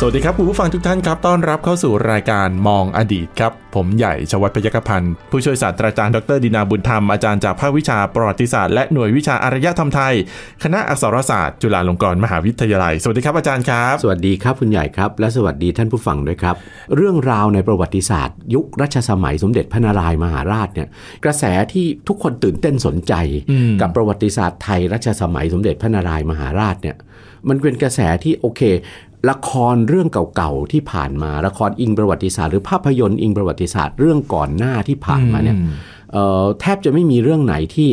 สวัสดีครับคุณผู้ฟังทุกท่านครับ ต้อนรับเข้าสู่รายการมองอดีตครับ ผมใหญ่ชวัฒพยกพันธ์ผู้ช่วยศาสตราจารย์ดรดินาบุญธรรมอาจารย์จากภาควิชาประวัติศาสตร์ และหน่วยวิชาอารยธรรมไทย คณะอักษรศาสตร์ จุฬาลงกรณ์มหาวิทยาลัย สวัสดีครับอาจารย์ครับสวัสดีครับ คุณใหญ่ครับและสวัสดีท่านผู้ฟังด้วยครับ เรื่องราวในประวัติศาสตร์ ยุครัชสมัยสมเด็จพระนารายมหาราชเนี่ย กระแสที่ทุกคนตื่นเต้นสนใจกับประวัติศาสตร์ไทยรัชสมัยสมเด็จพระนารายมหาราชเนี่ยมันเป็นกระแสที่โอเค ละครเรื่องเก่าๆที่ผ่านมา ละครอิงประวัติศาสตร์หรือภาพยนตร์อิงประวัติศาสตร์เรื่องก่อนหน้าที่ผ่านมาเนี่ยแทบจะไม่มีเรื่องไหนที่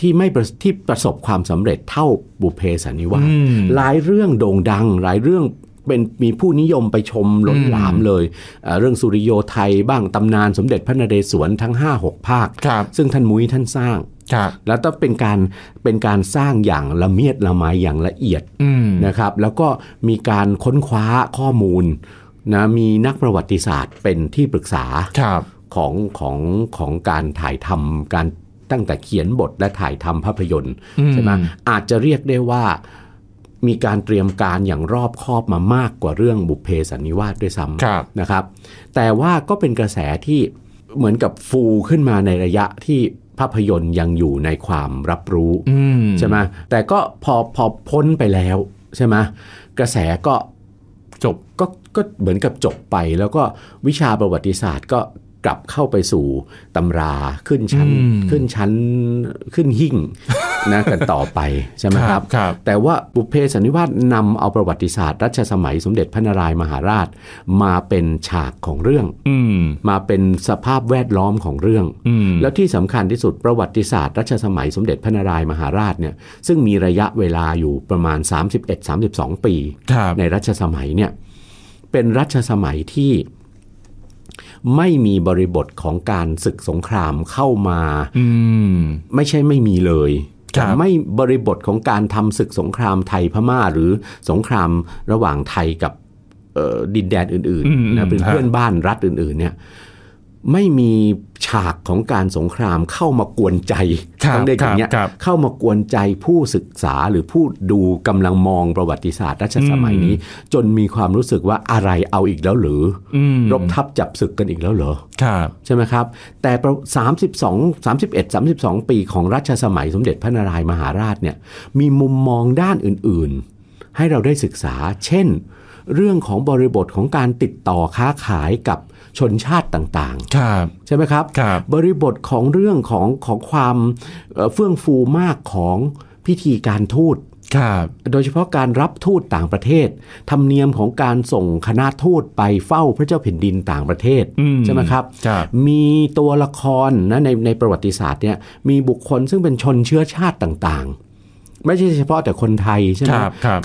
ที่ไม่ที่ประสบความสำเร็จเท่าบุเพสันนิวาสหลายเรื่องโด่งดัง หลายเรื่องเป็นมีผู้นิยมไปชมล้นหลามเลย เรื่องสุริโยไทยบ้างตำนานสมเด็จพระนเรศวรทั้ง5-6ภาคซึ่งท่านมุ้ยท่านสร้างแล้วต้องเป็นการเป็นการสร้างอย่างละเมียด ละไม อย่างละเอียดนะครับ แล้วก็มีการค้นคว้าข้อมูลนะมีนักประวัติศาสตร์เป็นที่ปรึกษาของของของการถ่ายทำการตั้งแต่เขียนบทและถ่ายทำภาพยนตร์ใช่ไหมอาจจะเรียกได้ว่ามีการเตรียมการอย่างรอบคอบมามากกว่าเรื่องบุพเพสันนิวาสด้วยซ้ำนะครับ แต่ว่าก็เป็นกระแสที่เหมือนกับฟูขึ้นมาในระยะที่ภาพยนตร์ยังอยู่ในความรับรู้ใช่ไหมแต่ก็พอพอพ้นไปแล้วใช่ไหมกระแสก็จบก็ก็เหมือนกับจบไป แล้วก็วิชาประวัติศาสตร์ก็กลับเข้าไปสู่ตำราขึ้นชั้น ขึ้นชั้นขึ้นหิ่งนะกันต่อไปใช่ไหมครับ แต่ว่าบุพเพสันนิวาสนำเอาประวัติศาสตร์ รัชสมัยสมเด็จพระนารายมหาราช มาเป็นฉากของเรื่องมาเป็นสภาพแวดล้อมของเรื่องแล้วที่สำคัญที่สุดประวัติศาสตร์รัชสมัยสมเด็จพระนารายมหาราชเนี่ย ซึ่งมีระยะเวลาอยู่ประมาณ31-32ปีในรัชสมัยเนี่ย เป็นรัชสมัยที่ ไม่มีบริบทของการศึกสงครามเข้ามาไม่ใช่ไม่มีเลยจะไม่บริบทของการทำศึกสงครามไทยพม่า หรือสงครามระหว่างไทยกับดินแดนอื่นๆนะเป็นเพื่อนบ้านรัฐอื่นๆเนี่ยไม่มีฉากของการสงครามเข้ามากวนใจทั้งเรีกอย่างเงี้ย เข้ามากวนใจผู้ศึกษาหรือผู้ดูกำลังมองประวัติศาสตร์รัชสมัยนี้ จนมีความรู้สึกว่าอะไรเอาอีกแล้วหรือรบทับจับศึกกันอีกแล้วเหรอใช่ไหมครับ แต่สามสิบสองสามสิบเอ็ดสามสิบสองปีของรัชสมัยสมเด็จพระนารายมหาราชเนี่ย มีมุมมองด้านอื่นๆ ให้เราได้ศึกษา เช่น เรื่องของบริบทของการติดต่อค้าขายกับชนชาติต่างๆ ใช่ไหมครับรบบริบทของเรื่อง ของของความเฟื่องฟูมากของพิธีการทูตโดยเฉพาะการรับทูตต่างประเทศ ธรรมเนียมของการส่งคณะทูตไปเฝ้าพระเจ้าแผ่นดินต่างประเทศ ใช่ไหมครับมีตัวละครนะในในประวัติศาสตร์เนี่ย มีบุคคลซึ่งเป็นชนเชื้อชาติต่าง ๆ ไม่ใช่เฉพาะแต่คนไทยใช่ไหม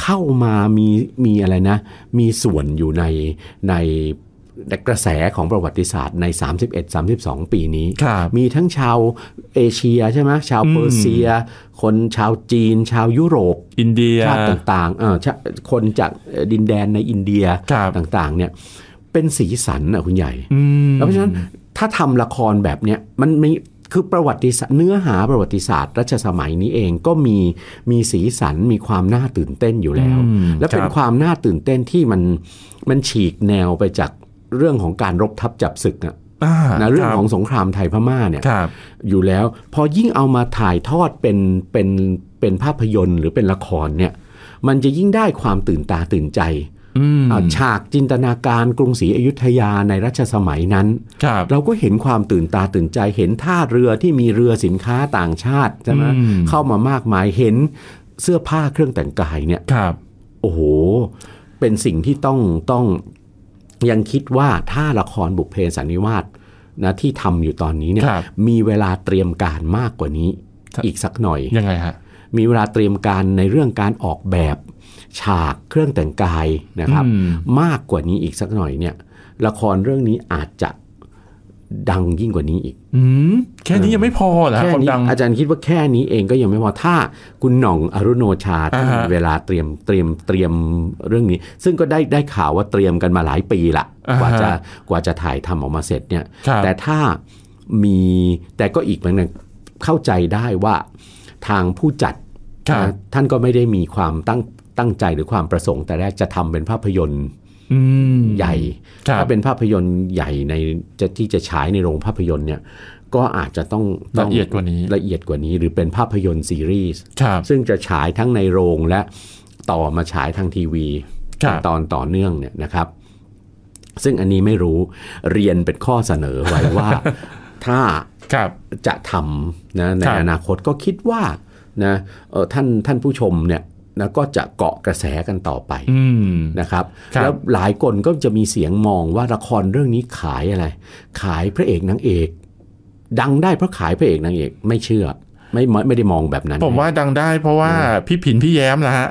เข้ามามีมีอะไรนะ มีส่วนอยู่ในในกระแสของประวัติศาสตร์ใน 31-32 ปีนี้มีทั้งชาวเอเชียใช่ไหมชาวเปอร์เซีย คนชาวจีน ชาวยุโรป อินเดีย ชาติต่างๆคนจากดินแดนในอินเดีย ต่างๆ เนี่ยเป็นสีสันนะคุณใหญ่แล้วเพราะฉะนั้นถ้าทำละครแบบเนี้ยมันมีคือประวัติศาสตร์เนื้อหาประวัติศาสตร์รัชสมัยนี้เองก็มีมีสีสันมีความน่าตื่นเต้นอยู่แล้ว และเป็นความน่าตื่นเต้นที่มันมันฉีกแนวไปจากเรื่องของการรบทับจับศึกอะนะเรื่องของสงครามไทยพม่าเนี่ยอยู่แล้วพอยิ่งเอามาถ่ายทอดเป็นเป็นเป็นภาพยนตร์หรือเป็นละครเนี่ยมันจะยิ่งได้ความตื่นตาตื่นใจฉากจินตนาการกรุงศรีอยุธยาในรัชสมัยนั้นรเราก็เห็นความตื่นตาตื่นใจเห็นท่าเรือที่มีเรือสินค้าต่างชาติใช่ไหมเข้ามามากมายเห็นเสื้อผ้าเครื่องแต่งกายเนี่ยโอ้โหเป็นสิ่งที่ต้องต้องยังคิดว่าถ้าละครบุพเพสันนิวาสนะที่ทำอยู่ตอนนี้เนี่ยมีเวลาเตรียมการมากกว่านี้อีกสักหน่อยยังไงฮะมีเวลาเตรียมการในเรื่องการออกแบบ ฉากเครื่องแต่งกายนะครับ มากกว่านี้อีกสักหน่อยเนี่ยละครเรื่องนี้อาจจะดังยิ่งกว่านี้อีกอแค่นี้ยังไม่พอเหรอแค่นี้อาจารย์คิดว่าแค่นี้เองก็ยังไม่พอ ถ้าคุณหน่องอรุโนชาเวลาเตรียมเตรียมเตรียมเรื่องนี้ ซึ่งก็ได้ได้ข่าวว่าเตรียมกันมาหลายปีละกว่าจะกว่าจะถ่ายทำออกมาเสร็จเนี่ย แต่ถ้ามีแต่ก็อีกเหมือนกันเข้าใจได้ว่าทางผู้จัดท่านก็ไม่ได้มีความตั้งตั้งใจหรือความประสงค์ แต่แรกจะทำเป็นภาพยนตร์ใหญ่ถ้าเป็นภาพยนตร์ใหญ่ในจะที่จะฉายในโรงภาพยนตร์เนี่ย ก็อาจจะต้องละเอียดกว่านี้ ละเอียดกว่านี้หรือเป็นภาพยนตร์ซีรีส์ซึ่งจะฉายทั้งในโรงและต่อมาฉายทางทีวีตอนต่อเนื่องเนี่ยนะครับ ซึ่งอันนี้ไม่รู้เรียนเป็นข้อเสนอไว้ว่า ถ้าจะทำนะในอนาคตก็คิดว่านะท่านท่านผู้ชมเนี่ยนะก็จะเกาะกระแสกันต่อไปนะครับรบแล้วหลายคนก็จะมีเสียงมองว่าละครเรื่องนี้ขายอะไร ขายพระเอกนางเอกดังได้เพราะขายพระเอกนางเอกไม่เชื่อไม่ไม่ได้มองแบบนั้น ผมว่าดังได้เพราะว่าพี่ผินพี่แย้มนะฮะ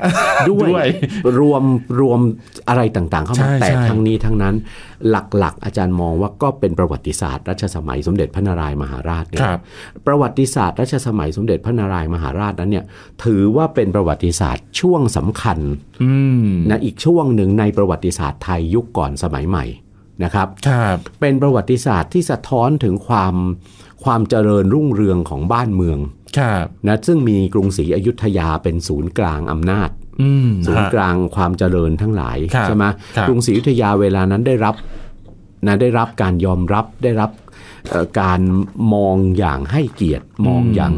ด้วย รวมรวมอะไรต่าง ๆ เข้ามา แต่ทั้งนี้ทั้งนั้นหลัก ๆ อาจารย์มองว่าก็เป็นประวัติศาสตร์รัชสมัยสมเด็จพระนารายมหาราชเนี่ยประวัติศาสตร์รัชสมัย สมเด็จพระนารายมหาราชนั้นเนี่ยถือว่าเป็นประวัติศาสตร์ช่วงสำคัญนะอีกช่วงหนึ่งในประวัติศาสตร์ไทยยุคก่อนสมัยใหม่นะครับเป็นประวัติศาสตร์ที่สะท้อนถึงความความเจริญรุ่งเรืองของบ้านเมืองนะซึ่งมีกรุงศรีอยุธยาเป็นศูนย์กลางอำนาจศูนย์กลางความเจริญทั้งหลายใช่ไหมกรุงศรีอยุธยาเวลานั้นได้รับนะได้รับการยอมรับได้รับการมองอย่างให้เกียรติมองอย่าง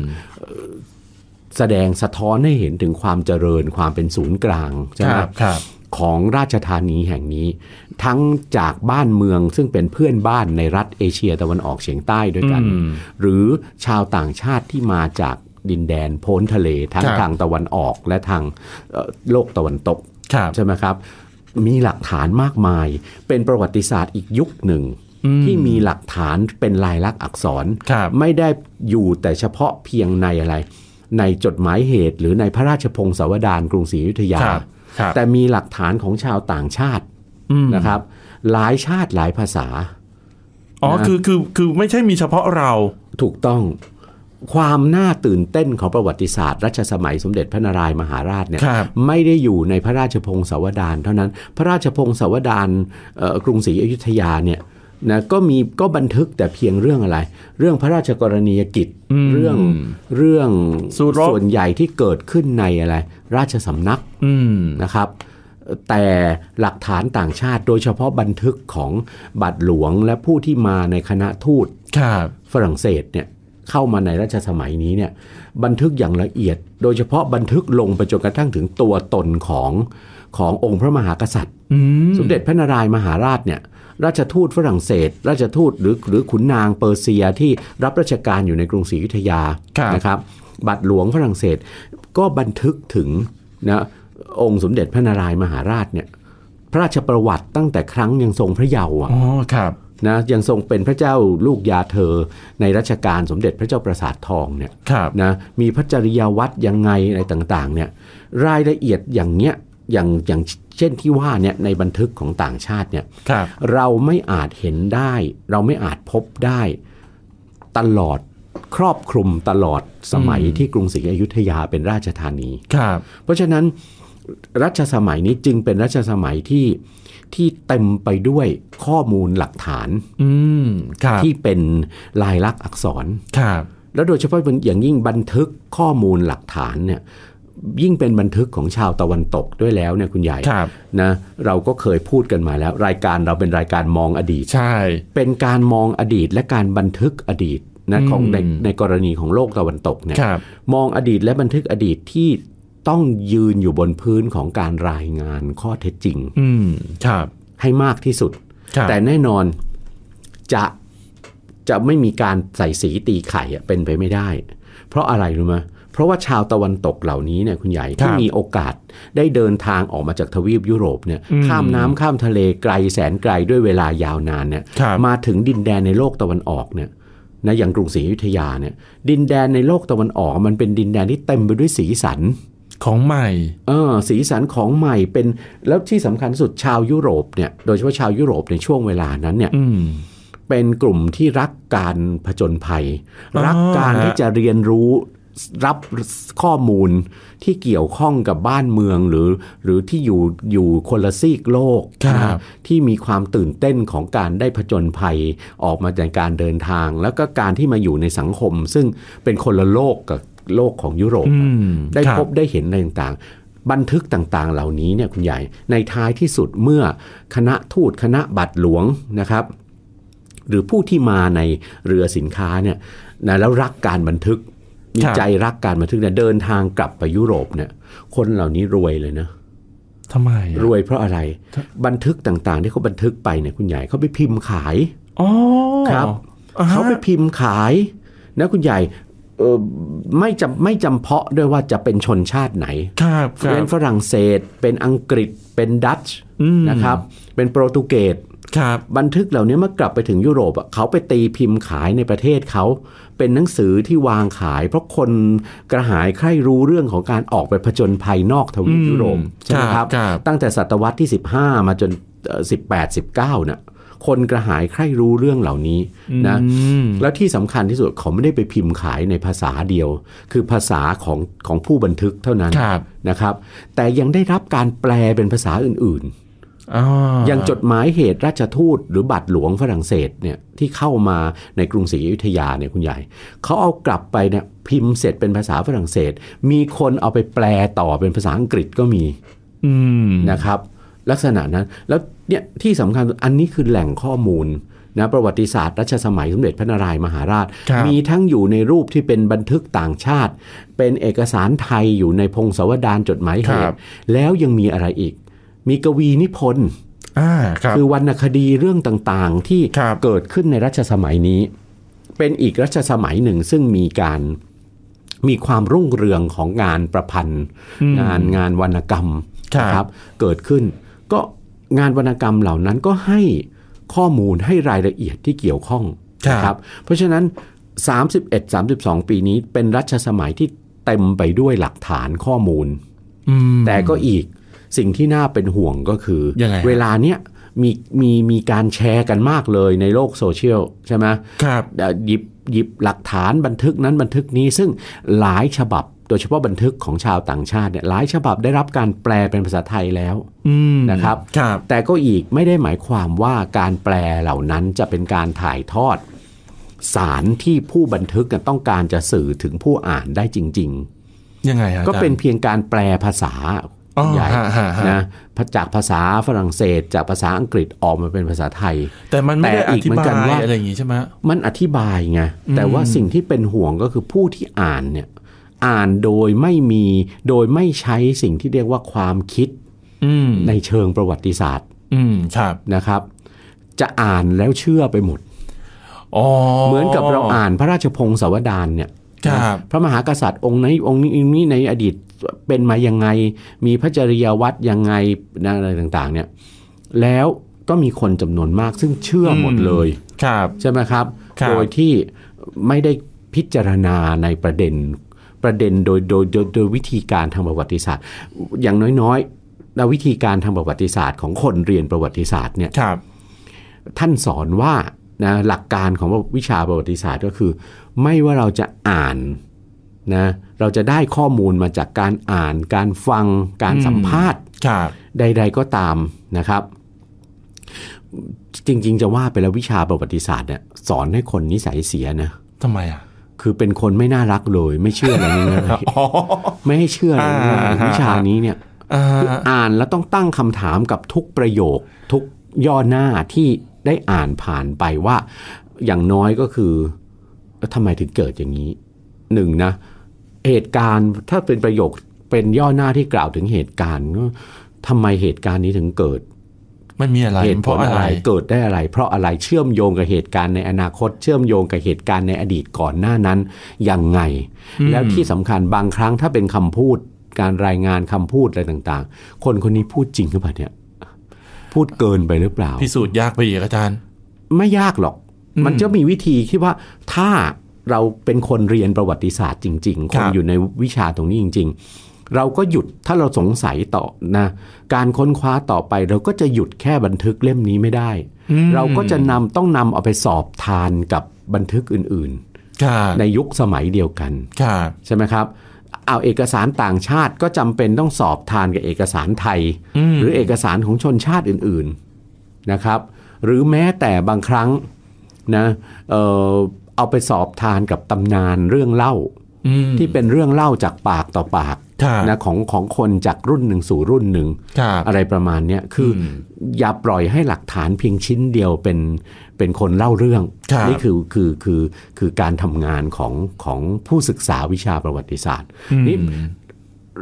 แสดงสะท้อนให้เห็นถึงความเจริญความเป็นศูนย์กลางใช่ไหมของราชธานีแห่งนี้ทั้งจากบ้านเมืองซึ่งเป็นเพื่อนบ้านในรัฐเอเชียตะวันออกเฉียงใต้ด้วยกัน หรือชาวต่างชาติที่มาจากดินแดนโพ้นทะเลทั้งทางตะวันออกและทางโลกตะวันตก ใช่ไหมครับ มีหลักฐานมากมายเป็นประวัติศาสตร์อีกยุคหนึ่ง ที่มีหลักฐานเป็นลายลักษณ์อักษร ไม่ได้อยู่แต่เฉพาะเพียงในอะไร ในจดหมายเหตุหรือในพระราชพงศาวดารกรุงศรีอยุธยาแต่มีหลักฐานของชาวต่างชาตินะครับหลายชาติหลายภาษา อ๋อคือคือคือไม่ใช่มีเฉพาะเราถูกต้องความน่าตื่นเต้นของประวัติศาสตร์รัชสมัยสมเด็จพระนารายมหาราชเนี่ย ไม่ได้อยู่ในพระราชพงศาวดารเท่านั้น พระราชพงศาวดารกรุงศรีอยุธยาเนี่ยนะก็มีก็บันทึกแต่เพียงเรื่องอะไร เรื่องพระราชกรณียกิจ เรื่องเรื่องส่วนใหญ่ที่เกิดขึ้นในอะไร ราชสำนักนะครับแต่หลักฐานต่างชาติ โดยเฉพาะบันทึกของบัตรหลวงและผู้ที่มาในคณะทูตฝรั่งเศสเนี่ยเข้ามาในรัชสมัยนี้เนี่ยบันทึกอย่างละเอียด โดยเฉพาะบันทึกลงไปจนกระทั่งถึงตัวตนของขององค์พระมหากษัตริย์สมเด็จพระนารายมหาราชเนี่ยราชทูตฝรั่งเศส ราชทูตหรือหรือขุนนางเปอร์เซียที่รับราชการอยู่ในกรุงศรีอยุธยานะครับ บัตรหลวงฝรั่งเศสก็บันทึกถึงนะองค์สมเด็จพระนารายมหาราชเนี่ยพระราชประวัติตั้งแต่ครั้งยังทรงพระเยาว์อ๋อครับนะยังทรงเป็นพระเจ้าลูกยาเธอ ในรัชกาลสมเด็จพระเจ้าประสาททองเนี่ยนะมีพระจริยวัตรยังไงอะไรต่างๆเนี่ยรายละเอียดอย่างเนี้ยอย่างอย่างเช่นที่ว่าเนี่ยในบันทึกของต่างชาติเนี่ยเราไม่อาจเห็นได้ เราไม่อาจพบได้ตลอดครอบคลุมตลอดสมัยที่กรุงศรีอยุธยาเป็นราชธานีครับเพราะฉะนั้นรัชสมัยนี้จึงเป็นรัชสมัยที่ที่เต็มไปด้วยข้อมูลหลักฐานที่เป็นลายลักษณ์อักษรแล้วโดยเฉพาะอย่างยิ่งบันทึกข้อมูลหลักฐานเนี่ยยิ่งเป็นบันทึกของชาวตะวันตกด้วยแล้วเนี่ยคุณใหญ่นะเราก็เคยพูดกันมาแล้ว รายการเราเป็นรายการมองอดีตใช่ เป็นการมองอดีตและการบันทึกอดีตนะของในในกรณีของโลกตะวันตกเนี่ยมองอดีตและบันทึกอดีตที่ต้องยืนอยู่บนพื้นของการรายงานข้อเท็จจริงครับให้มากที่สุด แต่แน่นอนจะจะไม่มีการใส่สีตีไข่เป็นไปไม่ได้ เพราะอะไรรู้ไหมเพราะว่าชาวตะวันตกเหล่านี้เนี่ยคุณใหญ่ที่มีโอกาสได้เดินทางออกมาจากทวีปยุโรปเนี่ยข้ามน้ำข้ามทะเลไกลแสนไกลด้วยเวลายาวนานเนี่ยมาถึงดินแดนในโลกตะวันออกเนี่ยนะอย่างกรุงศรีอยุธยาเนี่ย ดินแดนในโลกตะวันออก มันเป็นดินแดนที่เต็มไปด้วยสีสันของใหม่เออสีสันของใหม่เป็นแล้วที่สำคัญสุดชาวยุโรปเนี่ยโดยเฉพาะชาวยุโรปในช่วงเวลานั้นเนี่ยเป็นกลุ่มที่รักการผจญภัย รักการที่จะเรียนรู้รับข้อมูลที่เกี่ยวข้องกับบ้านเมืองหรือ หรือที่อยู่อยู่คนละซีกโลกนะที่มีความตื่นเต้นของการได้ผจญภัยออกมาจากการเดินทาง แล้วก็การที่มาอยู่ในสังคม ซึ่งเป็นคนละโลกกับโลกของยุโรปได้พบได้เห็นอะไรต่างๆ บันทึกต่าง ๆ เหล่านี้ เนี่ยคุณใหญ่ในท้ายที่สุดเมื่อคณะทูตคณะบัตรหลวงนะครับ หรือผู้ที่มาในเรือสินค้าเนี่ยนะแล้วรักการบันทึกมีใจรักการบันทึกเนี่ยเดินทางกลับไปยุโรปเนี่ย คนเหล่านี้รวยเลยนะทำไม รวยเพราะอะไร บันทึกต่างๆที่เขาบันทึกไปเนี่ยคุณใหญ่เขาไปพิมพ์ขายอ๋อครับ เขาไปพิมพ์ขายนะคุณใหญ่ไม่จำไม่จำเพาะด้วยว่าจะเป็นชนชาติไหนครับเป็นฝรั่งเศส เป็นอังกฤษเป็นดัตช์นะครับเป็นโปรตุเกสครับบันทึกเหล่านี้เมื่อกลับไปถึงยุโรปเขาไปตีพิมพ์ขายในประเทศเขา เป็นหนังสือที่วางขาย เพราะคนกระหายใคร่รู้เรื่องของการออกไปผจญภัยนอกทวีปยุโรปใช่ไหมครับตั้งแต่ศตวรรษที่ 15 มาจน 18 19น่ะคนกระหายใครรู้เรื่องเหล่านี้นะ แล้วที่สำคัญที่สุดเขาไม่ได้ไปพิมพ์ขายในภาษาเดียว คือภาษาของของผู้บันทึกเท่านั้นนะครับ แต่ยังได้รับการแปลเป็นภาษาอื่นๆอย่างจดหมายเหตุราชทูต หรือบัตรหลวงฝรั่งเศสเนี่ยที่เข้ามาในกรุงศรีอยุธยาเนี่ยคุณใหญ่ เขาเอากลับไปเนี่ยพิมพ์เสร็จเป็นภาษาฝรั่งเศส มีคนเอาไปแปลต่อเป็นภาษาอังกฤษก็มีนะครับลักษณะนั้นแล้วเนี่ยที่สำคัญอันนี้คือแหล่งข้อมูลนะประวัติศาสตร์รัชสมัยสมเด็จพระนารายมหาราชมีทั้งอยู่ในรูปที่เป็นบันทึกต่างชาติ เป็นเอกสารไทยอยู่ในพงศาวดารจดหมายเหตุ แล้วยังมีอะไรอีก มีกวีนิพนธ์คือวรรณคดีเรื่องต่าง ๆ ที่เกิดขึ้นในรัชสมัยนี้ เป็นอีกรัชสมัยหนึ่งซึ่งมีการมีความรุ่งเรืองของงานประพันธ์ งานงานวรรณกรรมนะครับ เกิดขึ้นก็งานวรรณกรรมเหล่านั้นก็ให้ข้อมูลให้รายละเอียดที่เกี่ยวข้องนะครับ เพราะฉะนั้น 31-32 ปีนี้เป็นรัชสมัยที่เต็มไปด้วยหลักฐานข้อมูล แต่ก็อีกสิ่งที่น่าเป็นห่วงก็คือเวลาเนี้ยมีมีมีการแชร์กันมากเลยในโลกโซเชียลใช่ไหมครับหยิบหยิบหลักฐานบันทึกนั้นบันทึกนี้ซึ่งหลายฉบับโดยเฉพาะบันทึกของชาวต่างชาติเนี่ยหลายฉบับได้รับการแปลเป็นภาษาไทยแล้วนะครับรบแต่ก็อีกไม่ได้หมายความว่าการแปลเหล่านั้นจะเป็นการถ่ายทอด สารที่ผู้บันทึกต้องการจะสื่อถึงผู้อ่านได้จริงๆยังไงก็เป็นเพียงการแปลภาษาใหญ่นะจากภาษาฝรั่งเศส จากภาษาอังกฤษออกมาเป็นภาษาไทย แต่มันไม่ได้อธิบายอะไรอย่างงี้ใช่ไหมมันอธิบายไง แต่ว่าสิ่งที่เป็นห่วงก็คือผู้ที่อ่านเนี่ย อ่านโดยไม่มี โดยไม่ใช้สิ่งที่เรียกว่าความคิดในเชิงประวัติศาสตร์ครับนะครับ จะอ่านแล้วเชื่อไปหมด เหมือนกับเราอ่านพระราชพงศาวดารเนี่ยพระมหากษัตริย์องค์นี้องค์นี้ในอดีตเป็นมายังไง มีพระจริยวัตรยังไงอะไรต่างๆเนี่ย แล้วก็มีคนจำนวนมากซึ่งเชื่อหมดเลยครับใช่ไหมครับรบโดยที่ไม่ได้พิจารณาในประเด็นประเด็นโดยโดยโดยโดยวิธีการทางประวัติศาสตร์ อย่างน้อยๆแล้ววิธีการทางประวัติศาสตร์ของคนเรียนประวัติศาสตร์เนี่ยท่านสอนว่านะหลักการของวิชาประวัติศาสตร์ก็คือไม่ว่าเราจะอ่านนะเราจะได้ข้อมูลมาจากการอ่านการฟังการสัมภาษณ์ใดๆก็ตามนะครับ จริงๆจะว่าไปแล้ววิชาประวัติศาสตร์เนี่ย สอนให้คนนิสัยเสียนะทำไมอ่ะ คือเป็นคนไม่น่ารักเลย ไม่เชื่ออะไรเ่ยไม่ให้เชื่อเลยวิชานี้เนี่ยอ่านแล้วต้องตั้งคำถามกับทุกประโยคทุกย่อหน้าที่ได้อ่านผ่านไปว่า อย่างน้อยก็คือทำไมถึงเกิดอย่างนี้ หนึ่งนะเหตุการณ์ถ้าเป็นประโยคเป็นย่อหน้าที่กล่าวถึงเหตุการณ์ทำไมเหตุการณ์นี้ถึงเกิดมันมีอะไรเหตุผลอะไรเกิดได้อะไร เพราะอะไรเชื่อมโยงกับเหตุการณ์ในอนาคต เชื่อมโยงกับเหตุการณ์ในอดีตก่อนหน้านั้นยังไง แล้วที่สำคัญบางครั้ง ถ้าเป็นคำพูดการรายงานคำพูดอะไรต่าง ๆ คนคนนี้พูดจริงหรือเปล่าเนี่ย พูดเกินไปหรือเปล่าพิสูจน์ยากไปอีกอาจารย์ไม่ยากหรอก มันจะมีวิธีที่ว่าถ้าเราเป็นคนเรียนประวัติศาสตร์จริงๆคนอยู่ในวิชาตรงนี้จริง ๆ เราก็หยุดถ้าเราสงสัยต่อนะการค้นคว้าต่อไปเราก็จะหยุดแค่บันทึกเล่มนี้ไม่ได้ เราก็จะนำต้องนำเอาไปสอบทานกับบันทึกอื่นๆ ในยุคสมัยเดียวกัน ใช่ไหมครับ เอาเอกสารต่างชาติก็จำเป็นต้องสอบทานกับเอกสารไทย หรือเอกสารของชนชาติอื่น ๆนะครับ หรือแม้แต่บางครั้งนะเอาไปสอบทานกับตำนานเรื่องเล่าที่เป็นเรื่องเล่าจากปากต่อปากนะของของคนจากรุ่นหนึ่งสู่รุ่นหนึ่งอะไรประมาณเนี้ยคืออย่าปล่อยให้หลักฐานเพียงชิ้นเดียวเป็นเป็นคนเล่าเรื่องนี่คือคือคือคือการทำงานของของผู้ศึกษาวิชาประวัติศาสตร์ นี่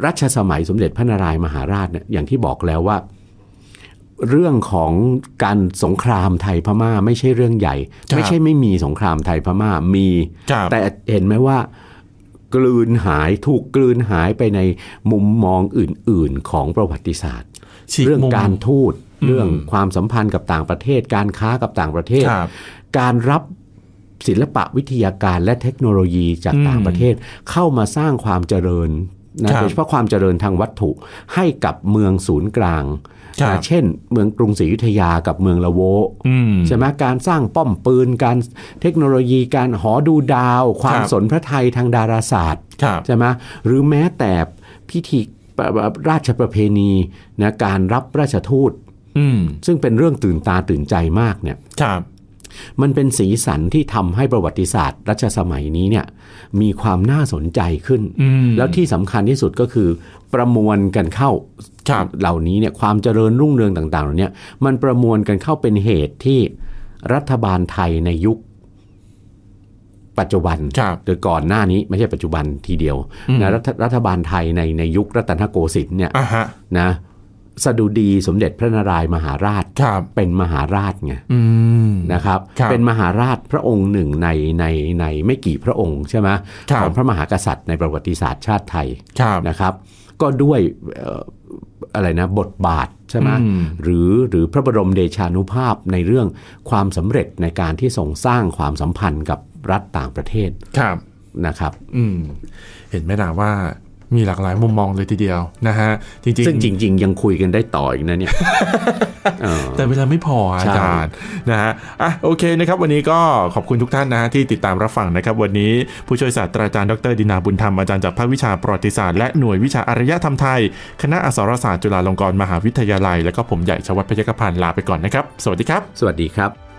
รัชสมัยสมเด็จพระนารายมหาราชเนี่ยอย่างที่บอกแล้วว่าเรื่องของการสงครามไทยพม่า ไม่ใช่เรื่องใหญ่ ไม่ใช่ไม่มีสงครามไทยพม่ามี แต่เห็นไหมว่า กลืนหายถูกกลืนหายไปในมุมมองอื่น ๆของประวัติศาสตร์เรื่องการทูตเรื่องความสัมพันธ์กับต่างประเทศ การค้ากับต่างประเทศ การรับศิลปะวิทยาการและเทคโนโลยีจากต่างประเทศเข้ามาสร้างความเจริญโดยเฉพาะความเจริญทางวัตถุให้กับเมืองศูนย์กลางเช่นเมืองกรุงศรีอยุธยากับเมืองละโวใช่ไหมการสร้างป้อมปืนการเทคโนโลยีการหอดูดาว ความสนพระไทยทางดาราศาสตร์ใช่ไหมหรือแม้แต่พิธีราชประเพณีนะการรับราชทูตซึ่งเป็นเรื่องตื่นตาตื่นใจมากเนี่ยมันเป็นสีสันที่ทำให้ประวัติศาสตร์รัชสมัยนี้เนี่ย มีความน่าสนใจขึ้น แล้วที่สำคัญที่สุดก็คือ ประมวลกันเข้าเหล่านี้เนี่ยความเจริญรุ่งเรืองต่างๆเหล่านี้มันประมวลกันเข้าเป็นเหตุที่รัฐบาลไทยในยุคปัจจุบันหรือก่อนหน้านี้ไม่ใช่ปัจจุบันทีเดียวนะรัฐรัฐบาลไทยในในยุครัตนโกสินทร์เนี่ยนะสดุดีสมเด็จพระนารายมหาราชเป็นมหาราชไงนะครับรบเป็นมหาราชพระองค์หนึ่งในในในไม่กี่พระองค์ ใช่ไหมของพระมหากษัตริย์ในประวัติศาสตร์ชาติไทยนะครับ ก็ด้วยอะไรนะบทบาทใช่ไหมหรือหรือพระบรมเดชานุภาพในเรื่องความสำเร็จในการที่ส่งสร้างความสัมพันธ์กับรัฐต่างประเทศนะครับ อืเห็นไหมนะว่ามีหลากหลายมุมมองเลยทีเดียวนะฮะจริงๆซึ่งจริง ๆ ยังคุยกันได้ต่ออีกนะเนี่ยแต่เวลาไม่พออาจารย์นะฮะอ่ะโอเคนะครับ วันนี้ก็ขอบคุณทุกท่านนะฮะที่ติดตามรับฟังนะครับ วันนี้ผู้ช่วยศาสตราจารย์ดรดินาบุญธรรมอาจารย์จากภาควิชาประวัติศาสตร์และหน่วยวิชาอารยธรรมไทย คณะอักษรศาสตร์จุฬาลงกรณ์มหาวิทยาลัย และก็ผมใหญ่ชวัฒนยัคฆพันธ์ลาไปก่อนนะครับ สวัสดีครับสวัสดีครับ